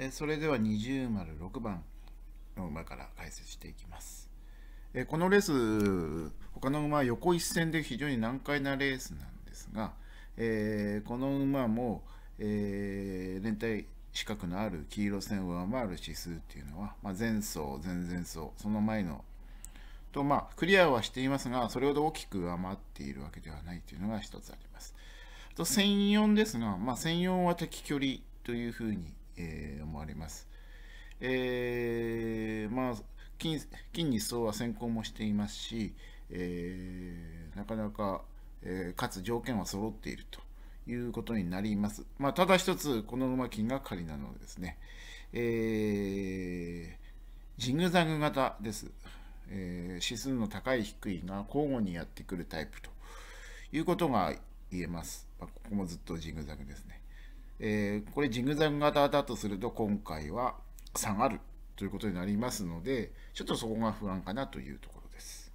えそれでは20丸6番の馬から解説していきます。えこのレース、他の馬は横一線で非常に難解なレースなんですが、えー、この馬も、えー、連帯資格のある黄色線を上回る指数っていうのは、まあ、前走、前々走、その前のと、まあ、クリアはしていますが、それほど大きく上回っているわけではないというのが一つあります。あと、専用ですが、まあ、1は敵距離というふうにえー、思われます。えー、まあ金金に層は先行もしていますし、えー、なかなか、えー、かつ条件は揃っているということになります。まあ、ただ一つ、この馬金が仮なのですね、えー、ジグザグ型です。えー、指数の高い低いが交互にやってくるタイプということが言えます。まあ、ここもずっとジグザグですね。えー、これジグザグ型だとすると今回は下がるということになりますので、ちょっとそこが不安かなというところです。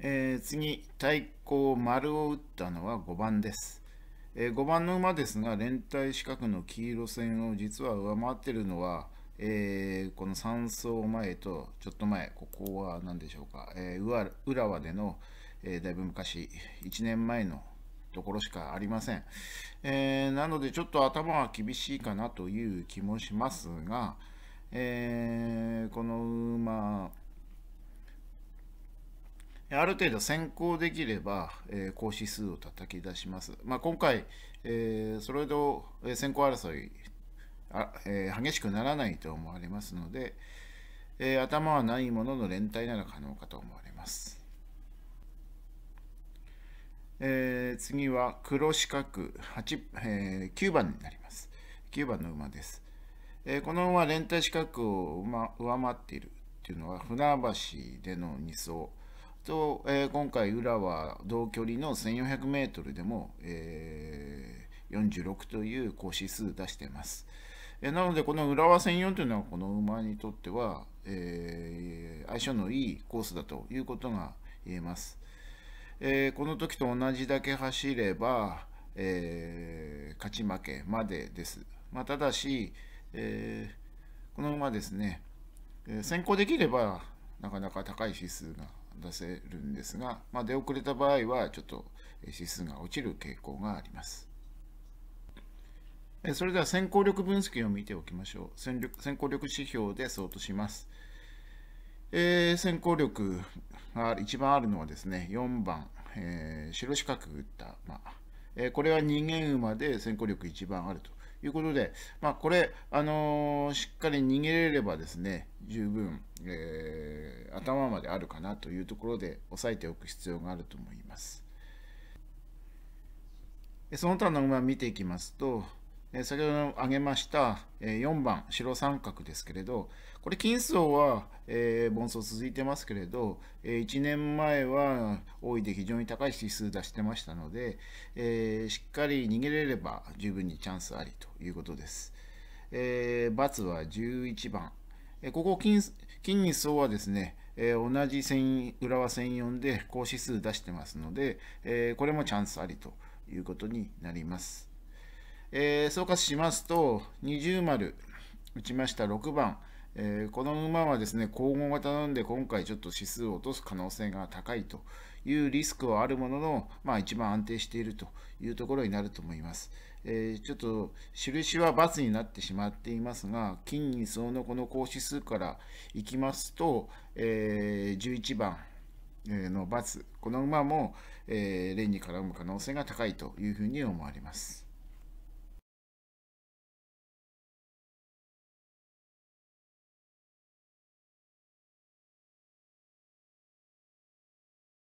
えー、次、対抗丸を打ったのは5番です。え5番の馬ですが、連帯四角の黄色線を実は上回ってるのは、えー、この3走前とちょっと前、ここは何でしょうか、えー、浦和での、えー、だいぶ昔、1年前のところしかありません。えー、なのでちょっと頭は厳しいかなという気もしますが、えー、この馬、ある程度先行できれば、えー、高指数を叩き出します。まあ、今回、えー、それと先行争いあ、えー、激しくならないと思われますので、え頭はないものの連帯なら可能かと思われます。えー、次は黒四角8、えー、9番になります。9番の馬です。えー、この馬連帯四角を上回っているっていうのは船橋での2走と、えー、今回浦和同距離の 1400m でも、え46という高指数出してます。えなのでこの浦和戦4というのはこの馬にとっては、え相性のいいコースだということが言えます。えー、この時と同じだけ走れば、えー、勝ち負けまでです。まあ、ただし、えー、このままですね、えー、先行できればなかなか高い指数が出せるんですが、まあ、出遅れた場合はちょっと指数が落ちる傾向があります。それでは先行力分析を見ておきましょう。先行力指標で相当します。えー、先行力、が一番あるのはですね、4番、えー、白四角打った馬、えー、これは人間馬で先行力一番あるということで、まあ、これ、あのー、しっかり逃げれればですね、十分、えー、頭まであるかなというところで押さえておく必要があると思います。その他の馬見ていきますと、先ほど挙げました4番白三角ですけれどこれ金層は盆層続いてますけれど1年前は大いで非常に高い指数出してましたのでしっかり逃げれれば十分にチャンスありということです。×は11番ここ金金に層はですね同じ線浦和線4で高指数出してますのでこれもチャンスありということになります。えー、総括しますと、二重丸打ちました6番、えー、この馬はですね、皇后型なので、今回ちょっと指数を落とす可能性が高いというリスクはあるものの、まあ、一番安定しているというところになると思います。えー、ちょっと印は×になってしまっていますが、金にそのこの高指数からいきますと、えー、11番、の×この馬も、えー、レンに絡む可能性が高いというふうに思われます。